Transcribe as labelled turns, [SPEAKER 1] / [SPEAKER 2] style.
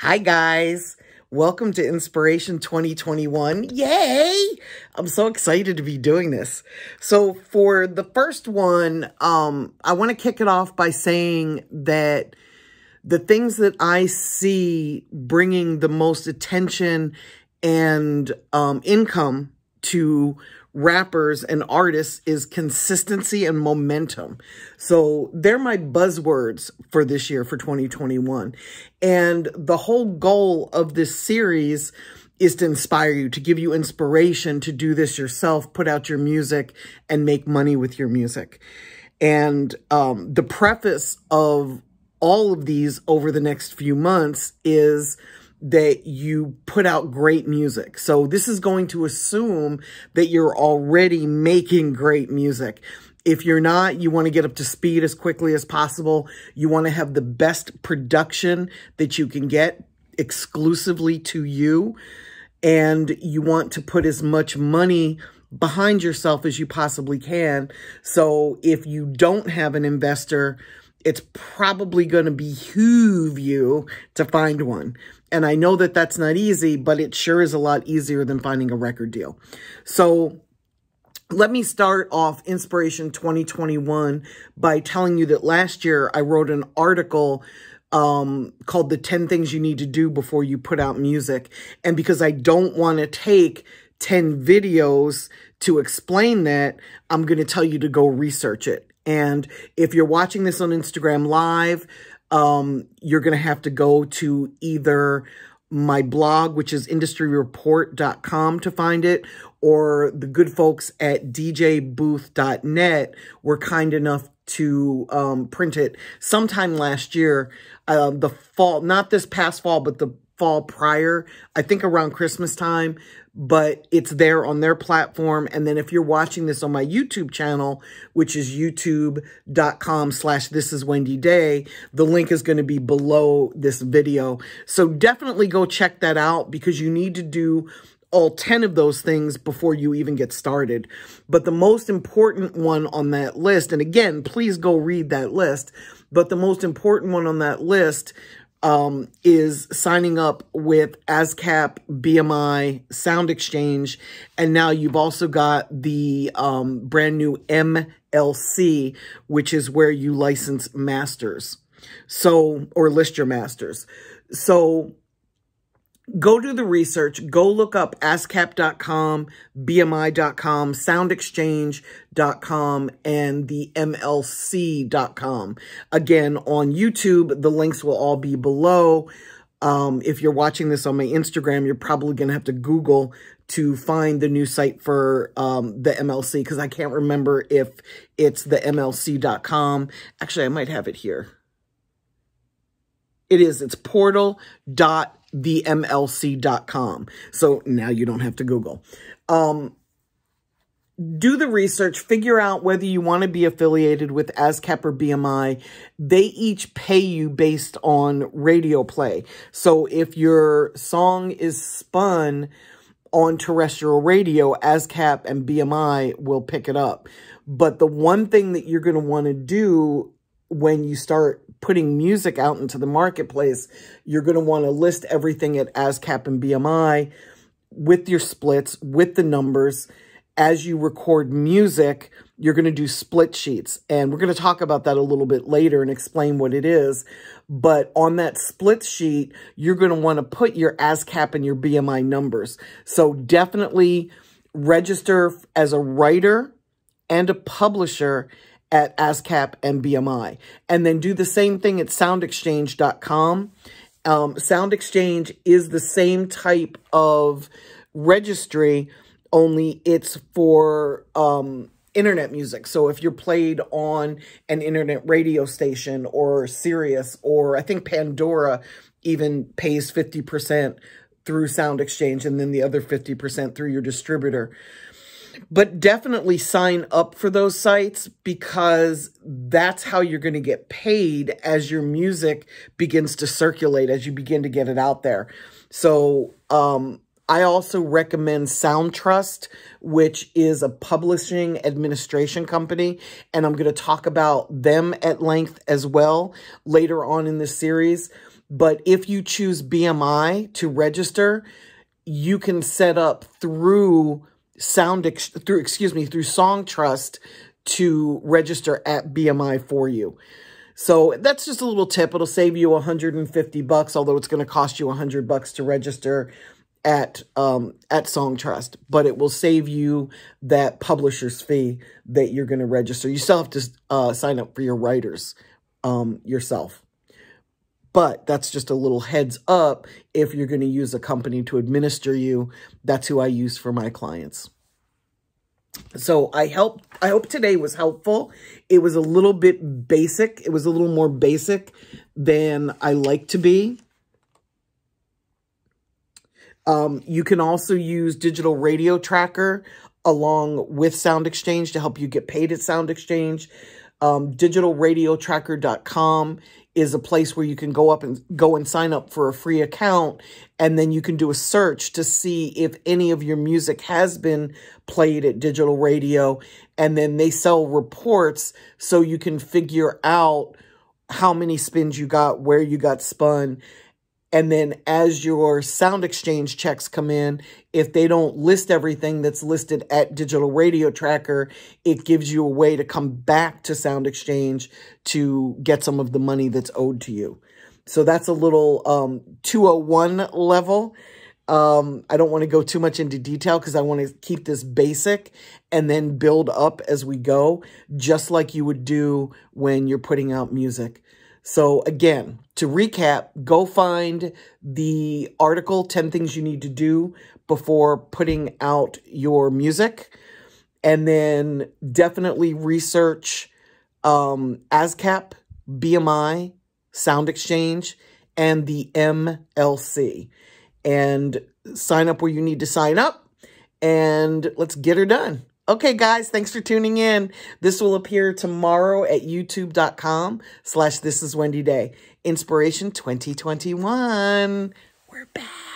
[SPEAKER 1] Hi, guys. Welcome to Inspiration 2021. Yay! I'm so excited to be doing this. So for the first one, um, I want to kick it off by saying that the things that I see bringing the most attention and um, income to rappers and artists is consistency and momentum. So they're my buzzwords for this year for 2021. And the whole goal of this series is to inspire you, to give you inspiration to do this yourself, put out your music and make money with your music. And um, the preface of all of these over the next few months is that you put out great music. So this is going to assume that you're already making great music. If you're not, you want to get up to speed as quickly as possible. You want to have the best production that you can get exclusively to you. And you want to put as much money behind yourself as you possibly can. So if you don't have an investor, it's probably going to behoove you to find one. And I know that that's not easy, but it sure is a lot easier than finding a record deal. So let me start off Inspiration 2021 by telling you that last year I wrote an article um, called The 10 Things You Need to Do Before You Put Out Music. And because I don't want to take 10 videos to explain that, I'm going to tell you to go research it. And if you're watching this on Instagram Live, um, you're going to have to go to either my blog, which is industryreport.com to find it, or the good folks at djbooth.net were kind enough to um, print it sometime last year, uh, the fall, not this past fall, but the fall prior, I think around Christmas time, but it's there on their platform. And then if you're watching this on my YouTube channel, which is youtube.com slash this is Wendy Day, the link is going to be below this video. So definitely go check that out because you need to do all 10 of those things before you even get started. But the most important one on that list, and again, please go read that list, but the most important one on that list um, is signing up with ASCAP, BMI, Sound Exchange, and now you've also got the um, brand new MLC, which is where you license masters. So, or list your masters. So go do the research. Go look up ASCAP.com, BMI.com, SoundExchange.com, and the MLC.com. Again, on YouTube, the links will all be below. Um, if you're watching this on my Instagram, you're probably going to have to Google to find the new site for um, the MLC because I can't remember if it's the MLC.com. Actually, I might have it here. It is. It's portal dot themlc.com. So now you don't have to Google. Um, do the research, figure out whether you want to be affiliated with ASCAP or BMI. They each pay you based on radio play. So if your song is spun on terrestrial radio, ASCAP and BMI will pick it up. But the one thing that you're going to want to do when you start putting music out into the marketplace, you're going to want to list everything at ASCAP and BMI with your splits, with the numbers. As you record music, you're going to do split sheets. And we're going to talk about that a little bit later and explain what it is. But on that split sheet, you're going to want to put your ASCAP and your BMI numbers. So definitely register as a writer and a publisher at ASCAP and BMI. And then do the same thing at soundexchange.com. Um, Sound Exchange is the same type of registry, only it's for um, internet music. So if you're played on an internet radio station or Sirius or I think Pandora even pays 50% through Sound Exchange and then the other 50% through your distributor. But definitely sign up for those sites because that's how you're going to get paid as your music begins to circulate, as you begin to get it out there. So, um, I also recommend SoundTrust, which is a publishing administration company, and I'm going to talk about them at length as well later on in this series. But if you choose BMI to register, you can set up through sound ex through excuse me through Songtrust to register at BMI for you. So that's just a little tip. It'll save you 150 bucks, although it's going to cost you 100 bucks to register at um, at Songtrust, but it will save you that publisher's fee that you're going to register. You still have to uh, sign up for your writers um, yourself. But that's just a little heads up if you're going to use a company to administer you. That's who I use for my clients. So I help I hope today was helpful. It was a little bit basic. It was a little more basic than I like to be. Um, you can also use Digital Radio Tracker along with Sound Exchange to help you get paid at Sound Exchange. Um, digitalradiotracker.com is a place where you can go up and go and sign up for a free account and then you can do a search to see if any of your music has been played at digital radio and then they sell reports so you can figure out how many spins you got, where you got spun and then as your sound exchange checks come in, if they don't list everything that's listed at Digital Radio Tracker, it gives you a way to come back to Sound Exchange to get some of the money that's owed to you. So that's a little um, 201 level. Um, I don't want to go too much into detail because I want to keep this basic and then build up as we go, just like you would do when you're putting out music. So again, to recap, go find the article, 10 Things You Need to Do Before Putting Out Your Music. And then definitely research um, ASCAP, BMI, Sound Exchange, and the MLC. And sign up where you need to sign up. And let's get her done. Okay, guys, thanks for tuning in. This will appear tomorrow at youtube.com slash this is Wendy Day. Inspiration 2021. We're back.